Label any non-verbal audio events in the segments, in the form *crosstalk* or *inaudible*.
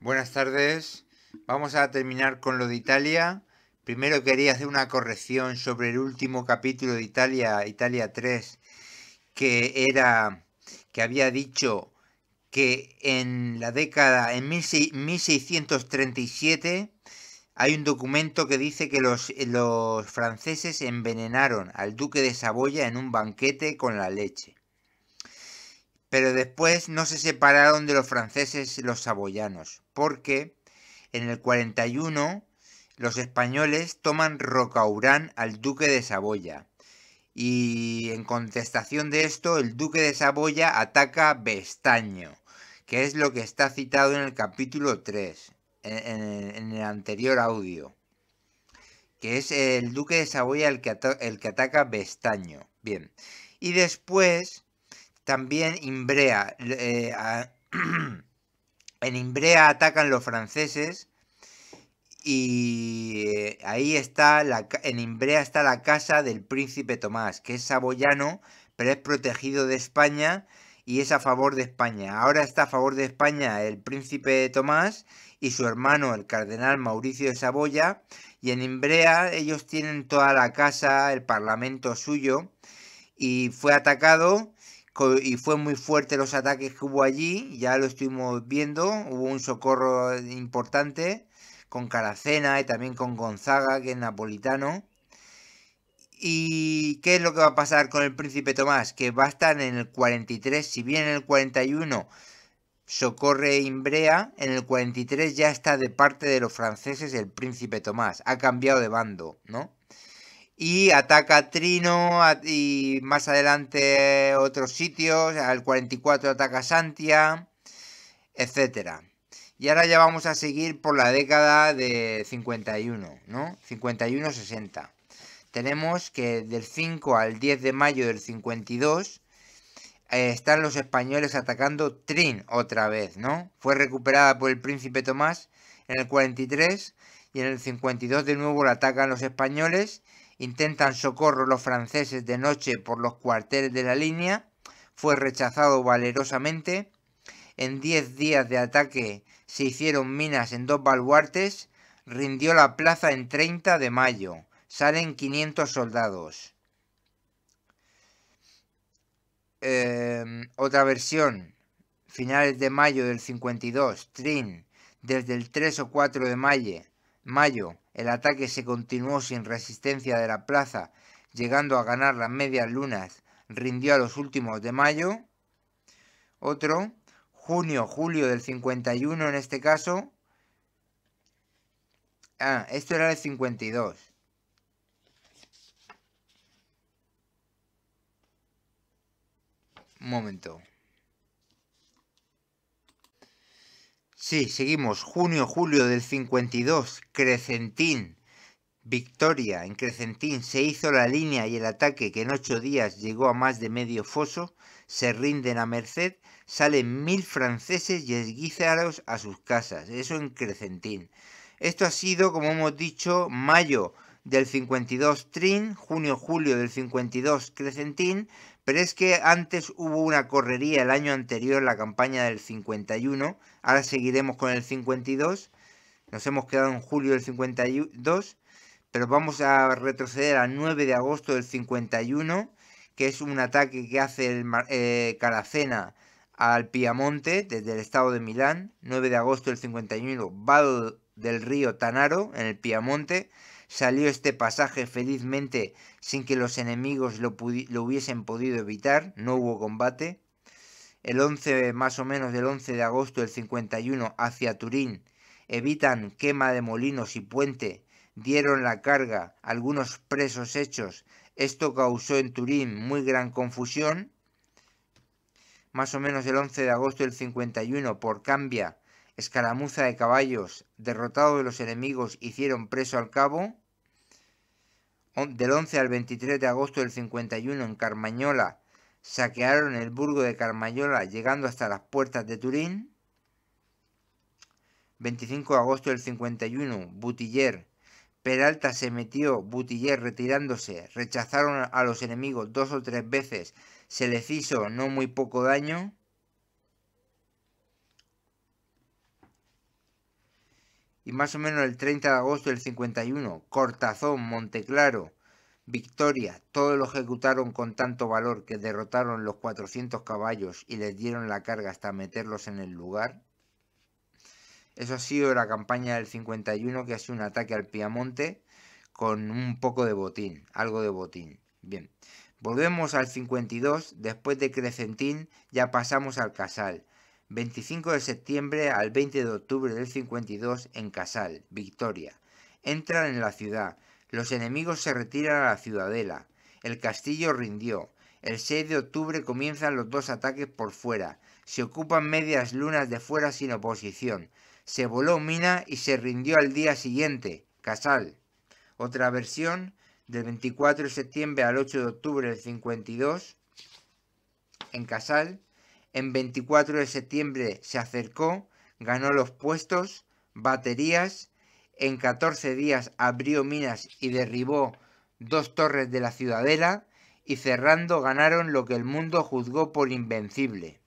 Buenas tardes. Vamos a terminar con lo de Italia. Primero quería hacer una corrección sobre el último capítulo de Italia, Italia 3, que era que había dicho que en la década en 1637 hay un documento que dice que los, los franceses envenenaron al duque de Saboya en un banquete con la leche pero después no se separaron de los franceses los saboyanos porque en el 41 los españoles toman Rocaurán al duque de Saboya. Y en contestación de esto, el duque de Saboya ataca Bestaño, que es lo que está citado en el capítulo 3, en, el anterior audio. Que es el duque de Saboya el que, ataca Bestaño. Bien. Y después, también Imbrea eh, *clears throat* En Imbrea atacan los franceses y eh, ahí está, la, en Imbrea está la casa del príncipe Tomás, que es saboyano, pero es protegido de España y es a favor de España. Ahora está a favor de España el príncipe Tomás y su hermano, el cardenal Mauricio de Saboya, y en Imbrea ellos tienen toda la casa, el parlamento suyo, y fue atacado y fue muy fuerte los ataques que hubo allí, ya lo estuvimos viendo, hubo un socorro importante con Caracena y también con Gonzaga, que es napolitano. ¿Y qué es lo que va a pasar con el príncipe Tomás? Que va a estar en el 43, si bien en el 41 socorre Imbrea, en el 43 ya está de parte de los franceses el príncipe Tomás, ha cambiado de bando, ¿no? y ataca Trino y más adelante otros sitios, al 44 ataca Santia, etc. Y ahora ya vamos a seguir por la década de 51, ¿no? 51-60. Tenemos que del 5 al 10 de mayo del 52 eh, están los españoles atacando Trin otra vez, ¿no? Fue recuperada por el príncipe Tomás en el 43 y en el 52 de nuevo la atacan los españoles intentan socorro los franceses de noche por los cuarteles de la línea, fue rechazado valerosamente. En 10 días de ataque se hicieron minas en dos baluartes, rindió la plaza en 30 de mayo, salen 500 soldados. Em, otra versión, finales de mayo del 52, Trin, desde el 3 o 4 de mayo, mayo el ataque se continuó sin resistencia de la plaza, llegando a ganar las medias lunas, rindió a los últimos de mayo. Otro, junio, julio del 51 en este caso. Ah, esto era el 52. Un momento. Sí, seguimos. Junio, julio del 52, Crescentín. Victoria en Crescentín, se hizo la línea y el ataque que en ocho días llegó a más de medio foso, se rinden a Merced, salen mil franceses y esguízaros a sus casas, eso en Crescentín. Esto ha sido, como hemos dicho, mayo del 52 Trin, junio-julio del 52 Crescentín. Pero es que antes hubo una correría el año anterior, la campaña del 51. Ahora seguiremos con el 52. Nos hemos quedado en julio del 52. Pero vamos a retroceder al 9 de agosto del 51, que es un ataque que hace el eh, Caracena al Piamonte desde el estado de Milán. 9 de agosto del 51, Vado del río Tanaro, en el Piamonte salió este pasaje felizmente sin que los enemigos lo, hubiesen podido evitar, no hubo combate. El 11, más o menos del 11 de agosto del 51 hacia Turín, evitan quema de molinos y puente, dieron la carga, algunos presos hechos. Esto causó en Turín muy gran confusión. Más o menos el 11 de agosto del 51, por Cambia, escaramuza de caballos, derrotado de los enemigos, hicieron preso al cabo del 11 al 23 de agosto del 51 en Carmañola, saquearon el burgo de Carmañola llegando hasta las puertas de Turín. 25 de agosto del 51, Butiller. Peralta se metió, Butiller retirándose, rechazaron a los enemigos dos o tres veces, se les hizo no muy poco daño. y más o menos el 30 de agosto del 51, Cortazón, Monteclaro, Victoria, todos lo ejecutaron con tanto valor que derrotaron los 400 caballos y les dieron la carga hasta meterlos en el lugar. Eso ha sido la campaña del 51 que ha sido un ataque al Piamonte con un poco de botín, algo de botín. Bien, volvemos al 52, después de Crescentín ya pasamos al Casal. 25 de septiembre al 20 de octubre del 52 en Casal, Victoria. Entran en la ciudad, los enemigos se retiran a la ciudadela, el castillo rindió, el 6 de octubre comienzan los dos ataques por fuera, se ocupan medias lunas de fuera sin oposición, se voló mina y se rindió al día siguiente, Casal. Otra versión, del 24 de septiembre al 8 de octubre del 52, en Casal, en 24 de septiembre se acercó, ganó los puestos, baterías, en 14 días abrió minas y derribó dos torres de la ciudadela y cerrando ganaron lo que el mundo juzgó por invencible.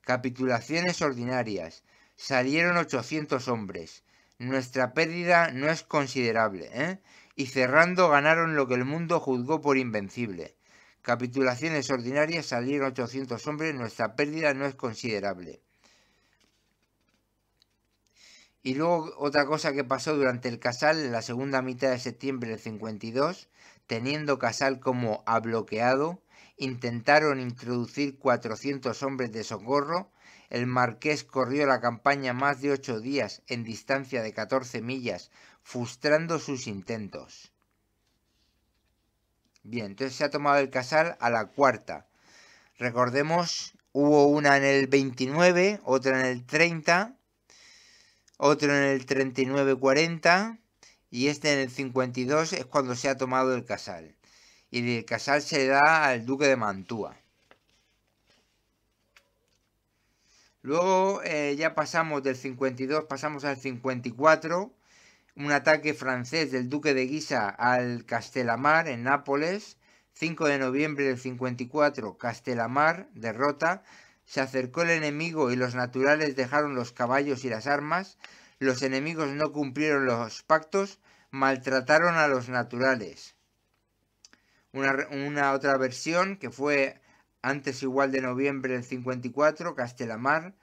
Capitulaciones ordinarias. Salieron 800 hombres. Nuestra pérdida no es considerable, ¿eh? Y cerrando ganaron lo que el mundo juzgó por invencible. Capitulaciones ordinarias salieron 800 hombres, nuestra pérdida no es considerable. Y luego otra cosa que pasó durante el Casal en la segunda mitad de septiembre del 52, teniendo Casal como bloqueado, intentaron introducir 400 hombres de socorro, el marqués corrió la campaña más de ocho días en distancia de 14 millas, frustrando sus intentos. Bien, entonces se ha tomado el Casal a la cuarta. Recordemos, hubo una en el 29, otra en el 30, otro en el 39-40 y este en el 52 es cuando se ha tomado el Casal. Y el Casal se le da al duque de Mantua. Luego eh, ya pasamos del 52, pasamos al 54 un ataque francés del duque de Guisa al Castelamar en Nápoles, 5 de noviembre del 54, Castelamar, derrota, se acercó el enemigo y los naturales dejaron los caballos y las armas, los enemigos no cumplieron los pactos, maltrataron a los naturales. Una, otra versión que fue antes igual de noviembre del 54, Castelamar,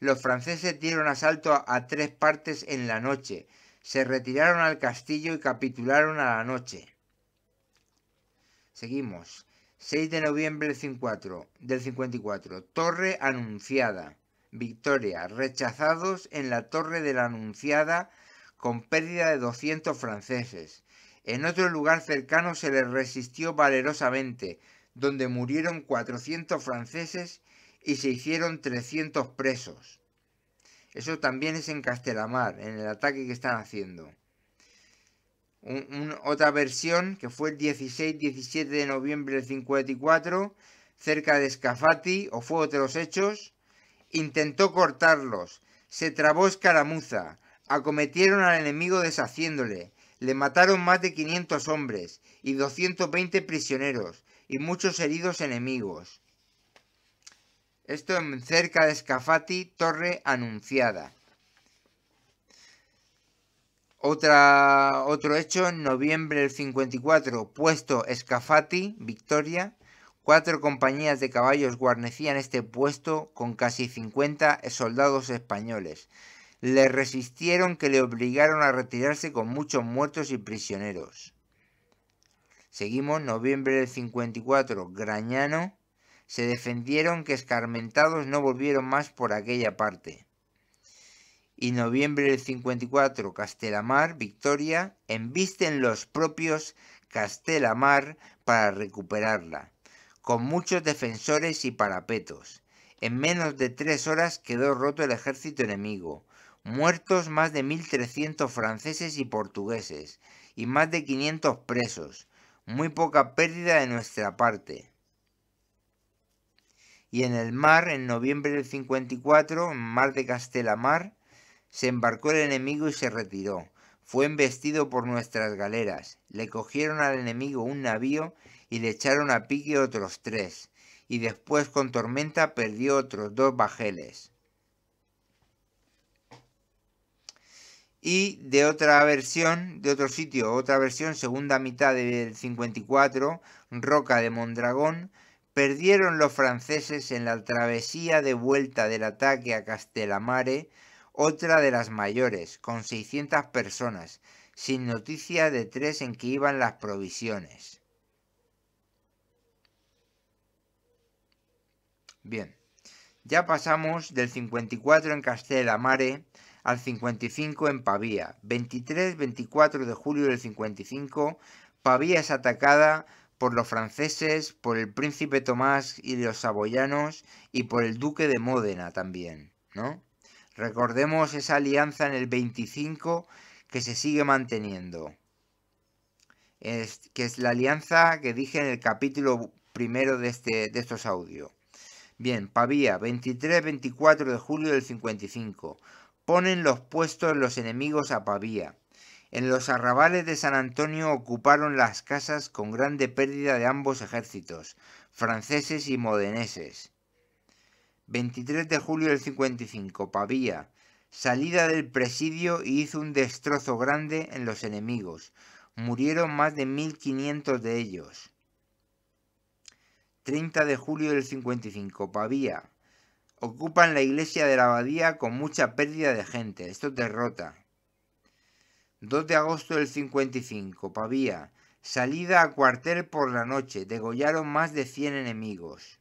los franceses dieron asalto a tres partes en la noche, se retiraron al castillo y capitularon a la noche. Seguimos. 6 de noviembre del 54. Torre anunciada. Victoria. Rechazados en la torre de la anunciada con pérdida de 200 franceses. En otro lugar cercano se les resistió valerosamente, donde murieron 400 franceses y se hicieron 300 presos. Eso también es en Castelamar, en el ataque que están haciendo. otra versión que fue el 16-17 de noviembre del 54, cerca de Escafati, o fuego de los hechos, intentó cortarlos, se trabó escaramuza, acometieron al enemigo deshaciéndole, le mataron más de 500 hombres y 220 prisioneros y muchos heridos enemigos. Esto en cerca de Escafati, Torre Anunciada. Otra, otro hecho, en noviembre del 54, puesto Escafati, Victoria. Cuatro compañías de caballos guarnecían este puesto con casi 50 soldados españoles. Le resistieron que le obligaron a retirarse con muchos muertos y prisioneros. Seguimos, noviembre del 54, Grañano se defendieron que escarmentados no volvieron más por aquella parte. Y noviembre del 54, Castelamar, Victoria, embisten los propios Castelamar para recuperarla, con muchos defensores y parapetos. En menos de tres horas quedó roto el ejército enemigo, muertos más de 1.300 franceses y portugueses, y más de 500 presos, muy poca pérdida de nuestra parte y en el mar, en noviembre del 54, en mar de Castelamar, se embarcó el enemigo y se retiró. Fue embestido por nuestras galeras. Le cogieron al enemigo un navío y le echaron a pique otros tres. Y después con tormenta perdió otros dos bajeles. Y de otra versión, de otro sitio, otra versión, segunda mitad del 54, Roca de Mondragón, perdieron los franceses en la travesía de vuelta del ataque a Castelamare, otra de las mayores, con 600 personas, sin noticia de tres en que iban las provisiones. Bien, ya pasamos del 54 en Castelamare al 55 en Pavía. 23-24 de julio del 55, Pavía es atacada por los franceses, por el príncipe Tomás y los saboyanos y por el duque de Módena también, ¿no? Recordemos esa alianza en el 25 que se sigue manteniendo. que es la alianza que dije en el capítulo primero de, este, de estos audios. Bien, Pavía, 23-24 de julio del 55. Ponen los puestos los enemigos a Pavía en los arrabales de San Antonio ocuparon las casas con grande pérdida de ambos ejércitos, franceses y modeneses. 23 de julio del 55, Pavía. Salida del presidio y hizo un destrozo grande en los enemigos. Murieron más de 1500 de ellos. 30 de julio del 55, Pavía. Ocupan la iglesia de la abadía con mucha pérdida de gente. Esto derrota. 2 de agosto del 55, Pavía. Salida a cuartel por la noche. Degollaron más de 100 enemigos.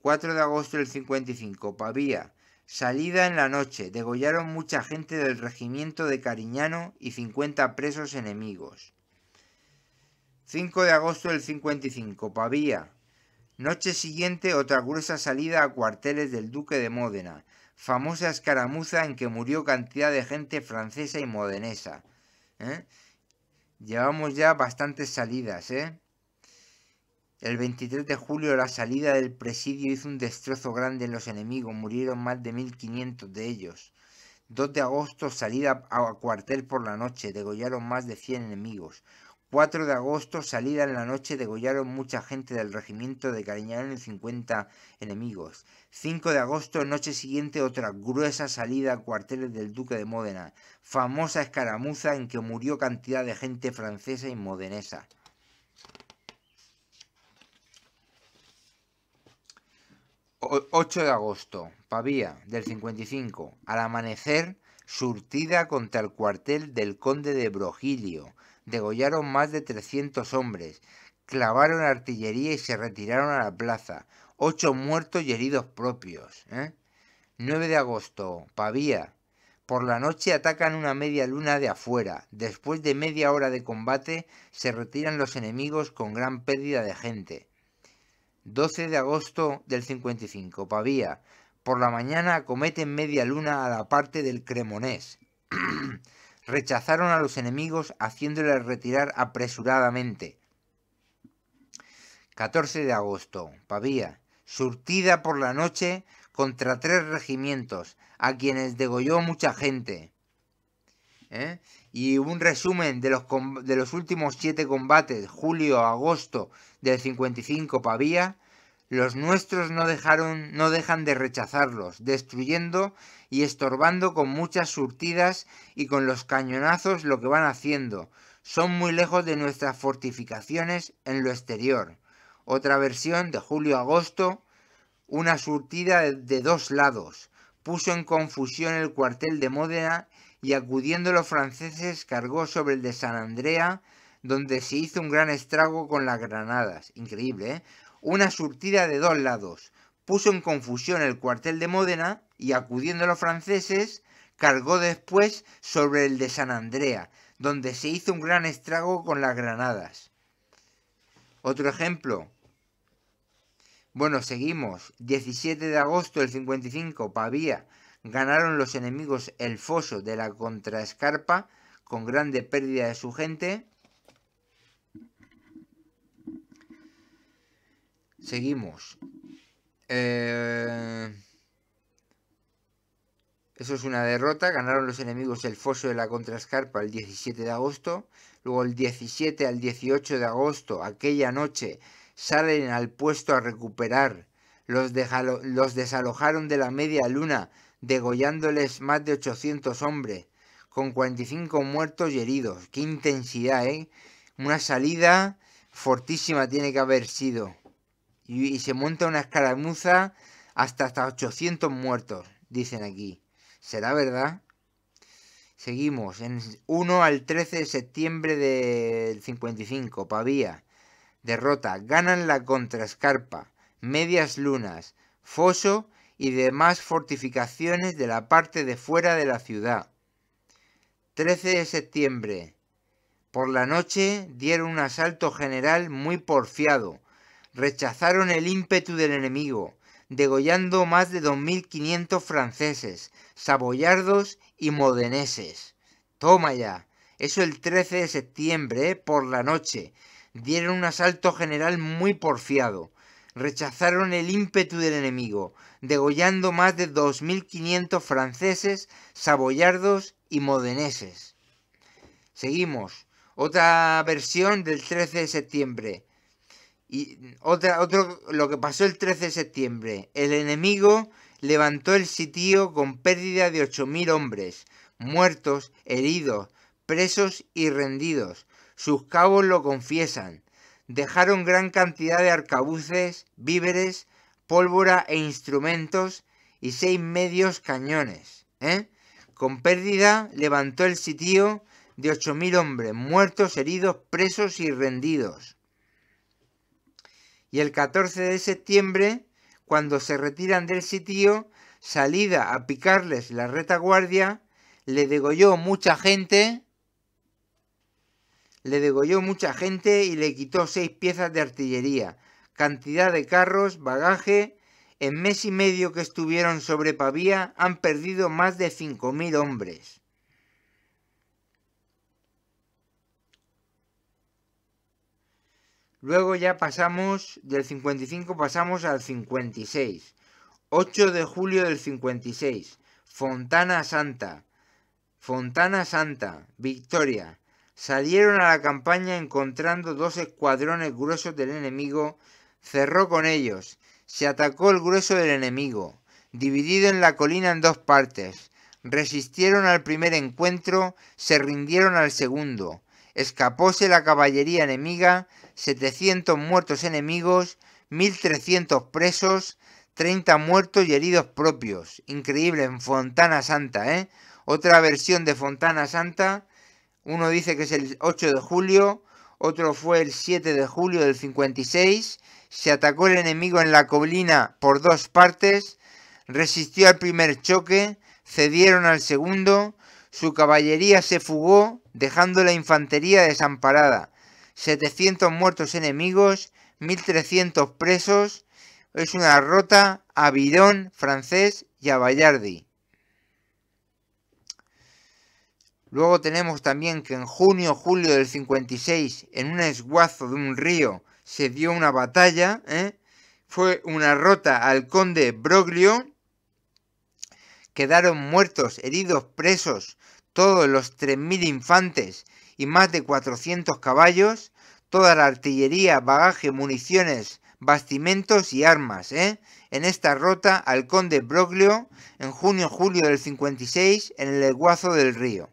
4 de agosto del 55, Pavía. Salida en la noche. Degollaron mucha gente del regimiento de Cariñano y 50 presos enemigos. 5 de agosto del 55, Pavía. Noche siguiente otra gruesa salida a cuarteles del duque de Módena famosa escaramuza en que murió cantidad de gente francesa y modenesa. ¿eh? Llevamos ya bastantes salidas, ¿eh? El 23 de julio la salida del presidio hizo un destrozo grande en los enemigos, murieron más de 1500 de ellos. 2 de agosto salida a cuartel por la noche, degollaron más de 100 enemigos. 4 de agosto, salida en la noche, degollaron mucha gente del regimiento, de en 50 enemigos. 5 de agosto, noche siguiente, otra gruesa salida a cuarteles del duque de Módena. Famosa escaramuza en que murió cantidad de gente francesa y modenesa. 8 de agosto, Pavía, del 55. Al amanecer, surtida contra el cuartel del conde de Brogilio degollaron más de 300 hombres, clavaron artillería y se retiraron a la plaza. Ocho muertos y heridos propios. 9 ¿eh? de agosto, Pavía. Por la noche atacan una media luna de afuera. Después de media hora de combate se retiran los enemigos con gran pérdida de gente. 12 de agosto del 55, Pavía. Por la mañana acometen media luna a la parte del Cremonés. *clears throat* rechazaron a los enemigos haciéndoles retirar apresuradamente. 14 de agosto, Pavía, surtida por la noche contra tres regimientos, a quienes degolló mucha gente. ¿eh? Y un resumen de los, de los últimos siete combates, julio-agosto del 55 Pavía, los nuestros no, dejaron, no dejan de rechazarlos, destruyendo y estorbando con muchas surtidas y con los cañonazos lo que van haciendo. Son muy lejos de nuestras fortificaciones en lo exterior. Otra versión de julio-agosto, una surtida de dos lados, puso en confusión el cuartel de Módena y acudiendo los franceses cargó sobre el de San Andrea, donde se hizo un gran estrago con las granadas. Increíble, ¿eh? una surtida de dos lados, puso en confusión el cuartel de Módena y acudiendo a los franceses, cargó después sobre el de San Andrea, donde se hizo un gran estrago con las granadas. Otro ejemplo. Bueno, seguimos. 17 de agosto del 55, Pavía. Ganaron los enemigos el foso de la contraescarpa con grande pérdida de su gente Seguimos. Eh, eso es una derrota. Ganaron los enemigos el foso de la contrascarpa el 17 de agosto. Luego el 17 al 18 de agosto, aquella noche, salen al puesto a recuperar. Los, los desalojaron de la media luna, degollándoles más de 800 hombres, con 45 muertos y heridos. ¡Qué intensidad, eh! Una salida fortísima tiene que haber sido y, se monta una escaramuza hasta, hasta 800 muertos, dicen aquí. ¿Será verdad? Seguimos, en 1 al 13 de septiembre del 55, Pavía. Derrota, ganan la contrascarpa, medias lunas, foso y demás fortificaciones de la parte de fuera de la ciudad. 13 de septiembre. Por la noche dieron un asalto general muy porfiado, rechazaron el ímpetu del enemigo, degollando más de 2.500 franceses, saboyardos y modeneses. Toma ya. Eso el 13 de septiembre, eh, por la noche. Dieron un asalto general muy porfiado. Rechazaron el ímpetu del enemigo, degollando más de 2.500 franceses, saboyardos y modeneses. Seguimos. Otra versión del 13 de septiembre. Y otra, otro, lo que pasó el 13 de septiembre. El enemigo levantó el sitio con pérdida de 8.000 hombres, muertos, heridos, presos y rendidos. Sus cabos lo confiesan. Dejaron gran cantidad de arcabuces, víveres, pólvora e instrumentos y seis medios cañones. ¿eh? Con pérdida levantó el sitio de 8.000 hombres, muertos, heridos, presos y rendidos y el 14 de septiembre, cuando se retiran del sitio, salida a picarles la retaguardia, le degolló mucha gente, le degolló mucha gente y le quitó seis piezas de artillería, cantidad de carros, bagaje. En mes y medio que estuvieron sobre Pavía han perdido más de 5.000 hombres. Luego ya pasamos, del 55 pasamos al 56. 8 de julio del 56, Fontana Santa. Fontana Santa, Victoria. Salieron a la campaña encontrando dos escuadrones gruesos del enemigo, cerró con ellos, se atacó el grueso del enemigo, dividido en la colina en dos partes. Resistieron al primer encuentro, se rindieron al segundo. Escapóse la caballería enemiga, 700 muertos enemigos, 1.300 presos, 30 muertos y heridos propios. Increíble, en Fontana Santa, ¿eh? Otra versión de Fontana Santa. Uno dice que es el 8 de julio, otro fue el 7 de julio del 56. Se atacó el enemigo en la colina por dos partes, resistió al primer choque, cedieron al segundo, su caballería se fugó, dejando la infantería desamparada. 700 muertos enemigos, 1.300 presos, es una rota a Bidón, francés y a Vallardi. Luego tenemos también que en junio-julio del 56, en un esguazo de un río, se dio una batalla, ¿eh? fue una rota al conde Broglio, quedaron muertos, heridos, presos, todos los 3.000 infantes y más de 400 caballos, toda la artillería, bagaje, municiones, bastimentos y armas. ¿eh? En esta rota al conde Broglio en junio-julio del 56 en el leguazo del Río.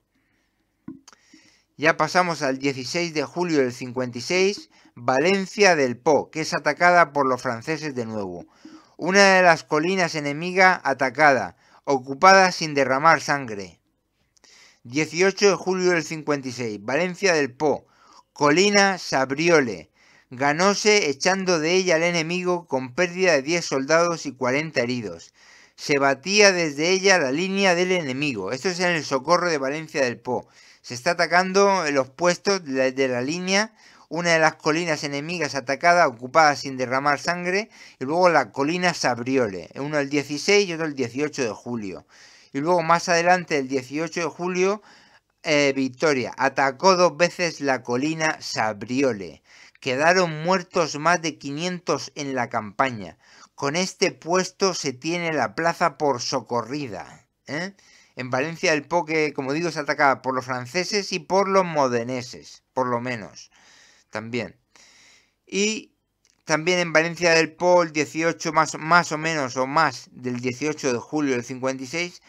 Ya pasamos al 16 de julio del 56, Valencia del Po, que es atacada por los franceses de nuevo. Una de las colinas enemiga atacada, ocupada sin derramar sangre. 18 de julio del 56, Valencia del Po, Colina Sabriole. Ganóse echando de ella al enemigo con pérdida de 10 soldados y 40 heridos. Se batía desde ella la línea del enemigo. Esto es en el socorro de Valencia del Po. Se está atacando los puestos de la línea una de las colinas enemigas atacada, ocupada sin derramar sangre, y luego la colina Sabriole, uno el 16 y otro el 18 de julio y luego más adelante, el 18 de julio, eh, Victoria. Atacó dos veces la colina Sabriole. Quedaron muertos más de 500 en la campaña. Con este puesto se tiene la plaza por socorrida. ¿eh? En Valencia Po, que, como digo, se atacaba por los franceses y por los modeneses, por lo menos. También. Y también en Valencia del Po, el 18 más, más o menos o más del 18 de julio del 56,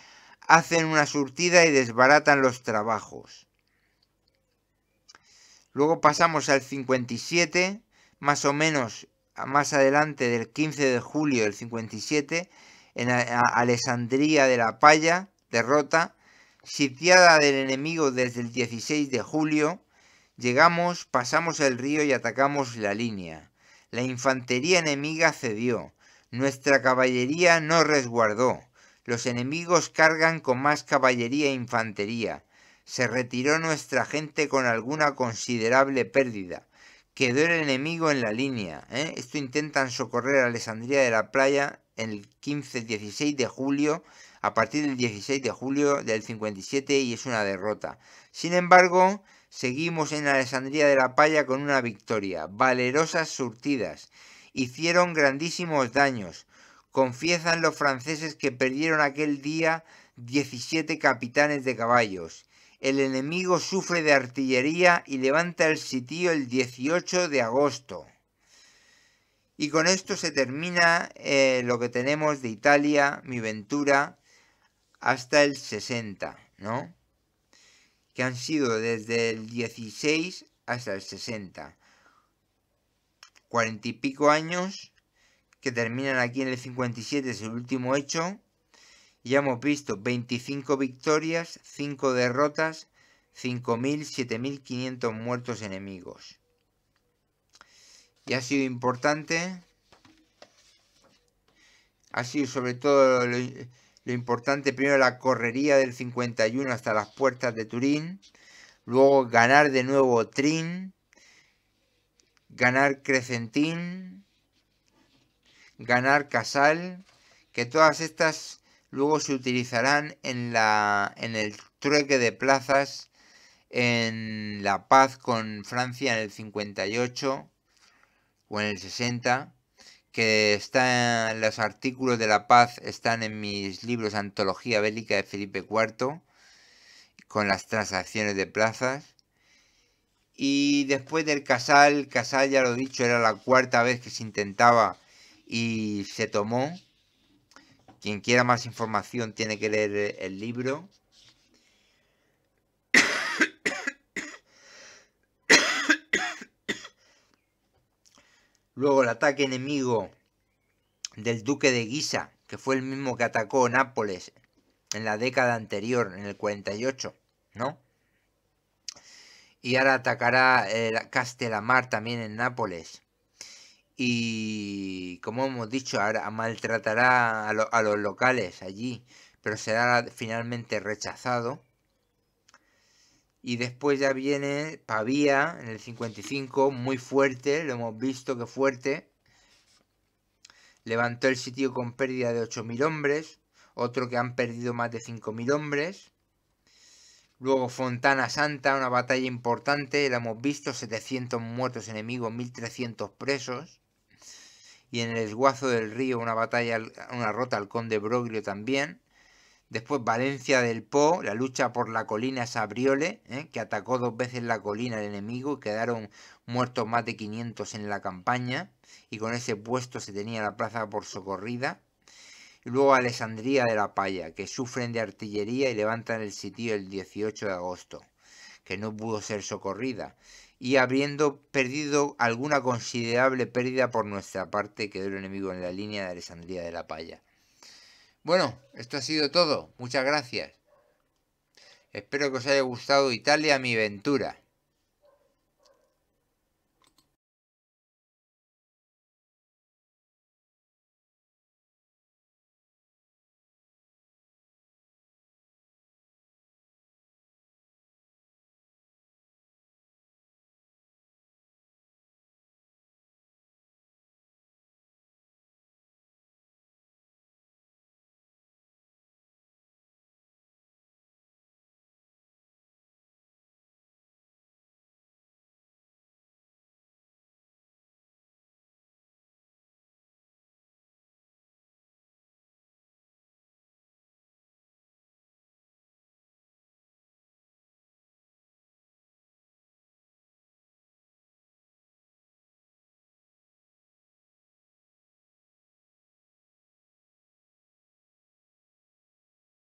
hacen una surtida y desbaratan los trabajos. Luego pasamos al 57, más o menos más adelante del 15 de julio del 57, en Alessandría de la Palla, derrota, sitiada del enemigo desde el 16 de julio, llegamos, pasamos el río y atacamos la línea. La infantería enemiga cedió, nuestra caballería no resguardó, los enemigos cargan con más caballería e infantería. Se retiró nuestra gente con alguna considerable pérdida. Quedó el enemigo en la línea. ¿eh? Esto intentan socorrer a Alessandría de la Playa el 15-16 de julio, a partir del 16 de julio del 57 y es una derrota. Sin embargo, seguimos en Alejandría de la Playa con una victoria. Valerosas surtidas. Hicieron grandísimos daños confiesan los franceses que perdieron aquel día 17 capitanes de caballos. El enemigo sufre de artillería y levanta el sitio el 18 de agosto. Y con esto se termina eh, lo que tenemos de Italia, mi ventura, hasta el 60, ¿no? Que han sido desde el 16 hasta el 60. Cuarenta y pico años que terminan aquí en el 57, es el último hecho. ya hemos visto 25 victorias, 5 derrotas, 5.000, 7.500 muertos enemigos. Y ha sido importante. Ha sido sobre todo lo, importante primero la correría del 51 hasta las puertas de Turín. Luego ganar de nuevo Trin. Ganar Crescentín ganar casal, que todas estas luego se utilizarán en, la, en el trueque de plazas en la paz con Francia en el 58 o en el 60, que está los artículos de la paz están en mis libros Antología Bélica de Felipe IV, con las transacciones de plazas. Y después del Casal, Casal ya lo he dicho, era la cuarta vez que se intentaba y se tomó. Quien quiera más información tiene que leer el libro. Luego el ataque enemigo del duque de Guisa, que fue el mismo que atacó Nápoles en la década anterior, en el 48, ¿no? Y ahora atacará eh, Castelamar también en Nápoles y, como hemos dicho, ahora maltratará a, los locales allí, pero será finalmente rechazado. Y después ya viene Pavía en el 55, muy fuerte, lo hemos visto que fuerte. Levantó el sitio con pérdida de 8.000 hombres, otro que han perdido más de 5.000 hombres. Luego Fontana Santa, una batalla importante, la hemos visto, 700 muertos enemigos, 1.300 presos y en el esguazo del río una batalla, una rota al conde Broglio también. Después Valencia del Po, la lucha por la colina Sabriole, ¿eh? que atacó dos veces la colina el enemigo y quedaron muertos más de 500 en la campaña, y con ese puesto se tenía la plaza por socorrida. Y luego Alessandría de la Palla, que sufren de artillería y levantan el sitio el 18 de agosto, que no pudo ser socorrida y habiendo perdido alguna considerable pérdida por nuestra parte, quedó el enemigo en la línea de Alessandría de la Palla. Bueno, esto ha sido todo. Muchas gracias. Espero que os haya gustado Italia, mi aventura.